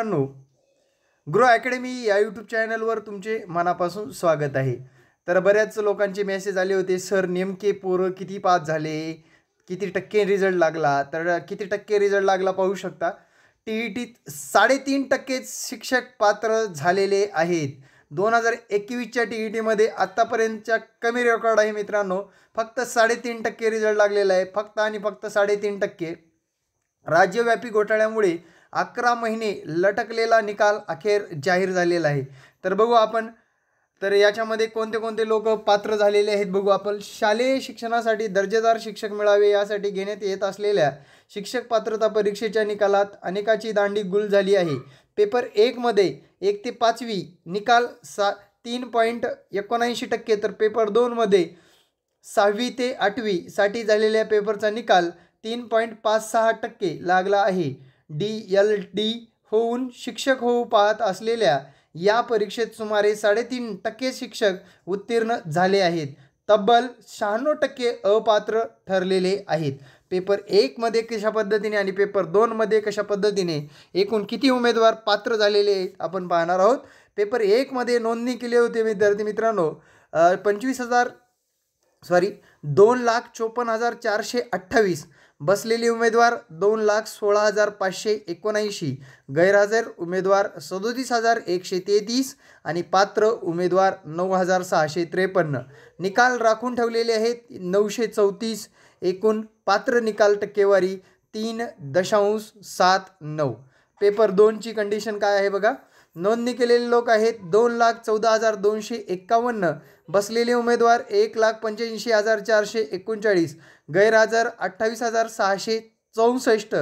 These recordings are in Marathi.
मित्रांनो ग्रो अकॅडमी या यूट्यूब चॅनलवर तुमचे मनापासून स्वागत आहे तर बऱ्याच लोकांचे मेसेज आले होते सर नेमके पोरं किती पास झाले किती टक्के रिझल्ट लागला तर किती टक्के रिझल्ट लागला पाहू शकता टी ई टीत साडेतीन टक्केच शिक्षक पात्र झालेले आहेत दोन हजार एकवीसच्या टी ई टीमध्ये आत्तापर्यंतच्या कमी रेकॉर्ड आहे मित्रांनो फक्त साडेतीन टक्के रिझल्ट लागलेला आहे फक्त आणि फक्त साडेतीन टक्के राज्यव्यापी घोटाळ्यामुळे अकरा महिने लटकलेला निकाल अखेर जाहीर झालेला आहे तर बघू आपण तर याच्यामध्ये कोणते कोणते लोक पात्र झालेले आहेत बघू आपण शालेय शिक्षणासाठी दर्जेदार शिक्षक मिळावे यासाठी घेण्यात येत असलेल्या शिक्षक पात्रता परीक्षेच्या निकालात अनेकाची दांडी गुल झाली आहे पेपर एकमध्ये एक ते पाचवी निकाल सा तीन पॉईंट एकोणऐंशी टक्के तर पेपर दोनमध्ये सहावी ते आठवीसाठी झालेल्या पेपरचा निकाल तीन पॉईंट पाच सहा टक्के लागला आहे डी एल डी होऊन शिक्षक होऊ पाहत असलेल्या या परीक्षेत सुमारे साडेतीन टक्के शिक्षक उत्तीर्ण झाले आहेत तब्बल शहाण्णव टक्के अपात्र ठरलेले आहेत पेपर एकमध्ये कशा पद्धतीने आणि पेपर दोनमध्ये कशा पद्धतीने एकूण किती उमेदवार पात्र झालेले आहेत आपण पाहणार आहोत पेपर एकमध्ये नोंदणी केली होती विद्यार्थी मित्रांनो पंचवीस हजार सॉरी दोन लाख चोपन्न हजार चारशे अठ्ठावीस बसलेली उमेदवार दोन लाख सोळा हजार पाचशे एकोणऐंशी गैरहजर उमेदवार सदोतीस हजार एकशे तेहतीस आणि पात्र उमेदवार नऊ हजार सहाशे त्रेपन्न निकाल राखून ठेवलेले आहेत नऊशे चौतीस एकूण पात्र निकाल टक्केवारी तीन दशांश सात नऊ पेपर दोनची कंडिशन काय आहे बघा नोंदणी केलेले लोक आहेत दोन लाख चौदा हजार दोनशे एक्कावन्न बसलेले उमेदवार एक लाख पंच्याऐंशी हजार चारशे एकोणचाळीस गैरहजर अठ्ठावीस हजार सहाशे चौसष्ट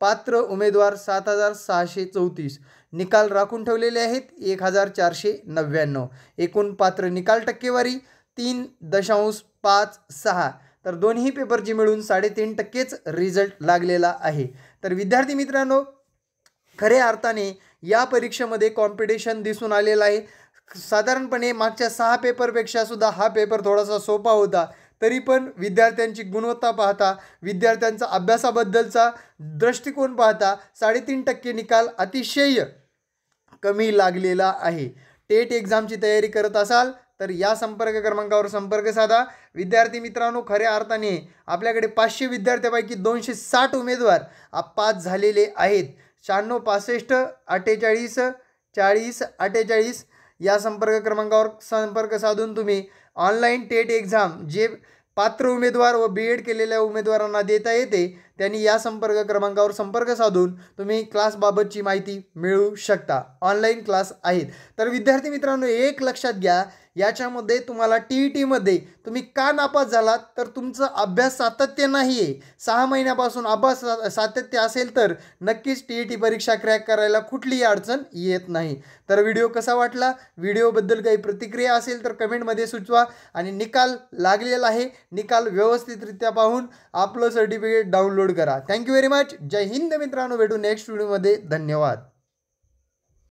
पात्र उमेदवार सात हजार सहाशे चौतीस निकाल राखून ठेवलेले आहेत एक हजार चारशे नव्याण्णव एकूण पात्र निकाल टक्केवारी तीन दशांश पाच सहा तर दोन्ही पेपर पेपरची मिळून साडेतीन टक्केच रिझल्ट लागलेला आहे तर विद्यार्थी मित्रांनो खऱ्या अर्थाने या परीक्षेमध्ये कॉम्पिटिशन दिसून आलेलं आहे साधारणपणे मागच्या सहा पेपरपेक्षा सुद्धा हा पेपर थोडासा सोपा होता तरी पण विद्यार्थ्यांची गुणवत्ता पाहता विद्यार्थ्यांचा अभ्यासाबद्दलचा दृष्टिकोन पाहता साडेतीन टक्के निकाल अतिशय कमी लागलेला आहे टेट एक्झामची तयारी करत असाल तर या संपर्क क्रमांकावर संपर्क साधा विद्यार्थी मित्रांनो खऱ्या अर्थाने आपल्याकडे पाचशे विद्यार्थ्यापैकी दोनशे साठ उमेदवार पास झालेले आहेत शहाण्णव पासष्ट अठ्ठेचाळीस चाळीस अठ्ठेचाळीस या संपर्क क्रमांकावर संपर्क साधून तुम्ही ऑनलाईन टेट एक्झाम जे पात्र उमेदवार व बी एड केलेल्या उमेदवारांना देता येते त्यांनी या संपर्क क्रमांकावर संपर्क साधून तुम्ही क्लासबाबतची माहिती मिळवू शकता ऑनलाईन क्लास आहेत तर विद्यार्थी मित्रांनो एक लक्षात घ्या याच्यामध्ये तुम्हाला टी ई टीमध्ये तुम्ही का नापास झालात तर तुमचं अभ्यास सातत्य नाही आहे सहा महिन्यापासून अभ्यास सातत्य असेल तर नक्कीच टी ई टी परीक्षा क्रॅक करायला कुठलीही अडचण येत नाही तर व्हिडिओ कसा वाटला व्हिडिओबद्दल काही प्रतिक्रिया असेल तर कमेंटमध्ये सुचवा आणि निकाल लागलेला आहे निकाल व्यवस्थितरित्या पाहून आपलं सर्टिफिकेट डाउनलोड करा थँक्यू व्हेरी मच जय हिंद मित्रांनो भेटू नेक्स्ट व्हिडिओमध्ये धन्यवाद